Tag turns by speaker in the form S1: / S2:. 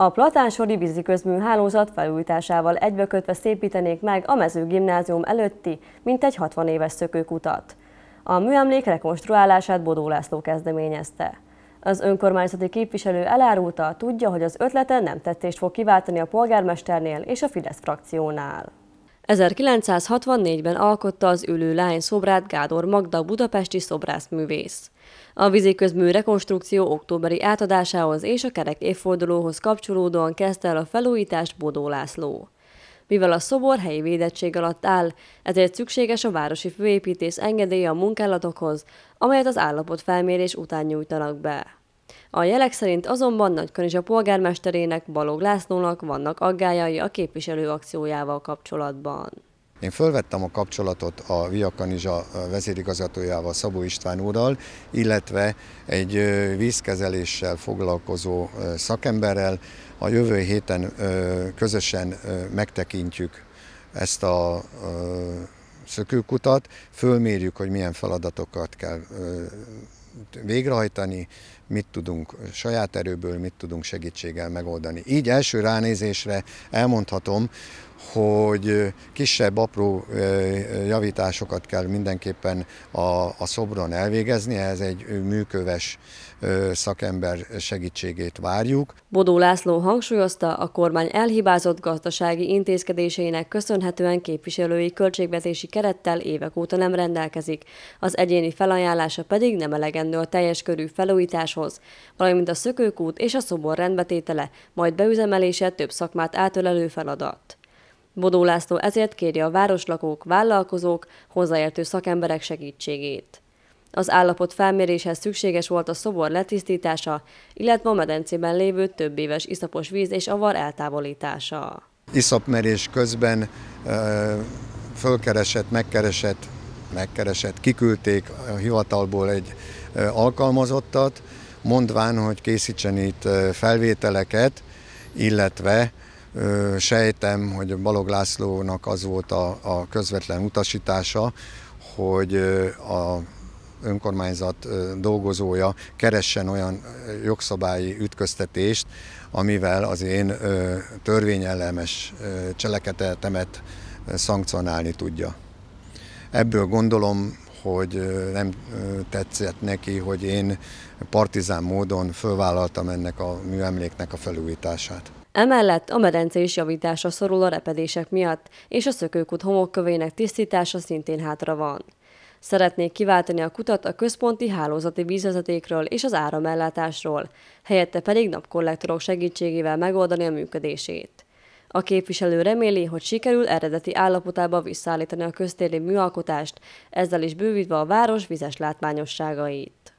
S1: A platánsori víziközmű hálózat felújításával egybekötve szépítenék meg a mezőgimnázium előtti mintegy 60 éves szökőkutat. A műemlék rekonstruálását Bodó László kezdeményezte. Az önkormányzati képviselő elárulta, tudja, hogy az ötlete nem tettést fog kiváltani a polgármesternél és a Fidesz frakciónál. 1964-ben alkotta az ülő lány szobrát Gádor Magda budapesti szobrászművész. A víziközmű rekonstrukció októberi átadásához és a kerek évfordulóhoz kapcsolódóan kezdte el a felújítást Bodó László. Mivel a szobor helyi védettség alatt áll, ezért szükséges a városi főépítés engedélye a munkálatokhoz, amelyet az állapot felmérés után nyújtanak be. A jelek szerint azonban a polgármesterének, Balog Lászlónak vannak aggájai a képviselő akciójával kapcsolatban.
S2: Én fölvettem a kapcsolatot a Via Kanizsa vezérigazgatójával, Szabó István úrral, illetve egy vízkezeléssel foglalkozó szakemberrel. A jövő héten közösen megtekintjük ezt a szökőkutat, fölmérjük, hogy milyen feladatokat kell végrehajtani, mit tudunk saját erőből, mit tudunk segítséggel megoldani. Így első ránézésre elmondhatom, hogy kisebb, apró javításokat kell mindenképpen a, a szobron elvégezni, ez egy műköves szakember segítségét várjuk.
S1: Bodó László hangsúlyozta, a kormány elhibázott gazdasági intézkedéseinek köszönhetően képviselői költségvetési kerettel évek óta nem rendelkezik, az egyéni felajánlása pedig nem elegendő elegendő a teljes körű felújításhoz, valamint a szökőkút és a szobor rendbetétele, majd beüzemelése több szakmát átölelő feladat. Bodó László ezért kéri a városlakók, vállalkozók, hozzáértő szakemberek segítségét. Az állapot felméréshez szükséges volt a szobor letisztítása, illetve a medencében lévő több éves iszapos víz és avar eltávolítása.
S2: Iszapmerés közben fölkeresett, megkeresett megkeresett, kiküldték a hivatalból egy alkalmazottat, mondván, hogy készítsen itt felvételeket, illetve sejtem, hogy Balog Lászlónak az volt a, a közvetlen utasítása, hogy a önkormányzat dolgozója keressen olyan jogszabályi ütköztetést, amivel az én törvényellemes cselekedetemet szankcionálni tudja. Ebből gondolom, hogy nem tetszett neki, hogy én partizán módon fölvállaltam ennek a műemléknek a felújítását.
S1: Emellett a medence is javítása szorul a repedések miatt, és a szökőkút homokkövének tisztítása szintén hátra van. Szeretnék kiváltani a kutat a központi hálózati vízvezetékről és az áramellátásról, helyette pedig napkollektorok segítségével megoldani a működését. A képviselő reméli, hogy sikerül eredeti állapotába visszaállítani a köztéri műalkotást, ezzel is bővítve a város vizes látványosságait.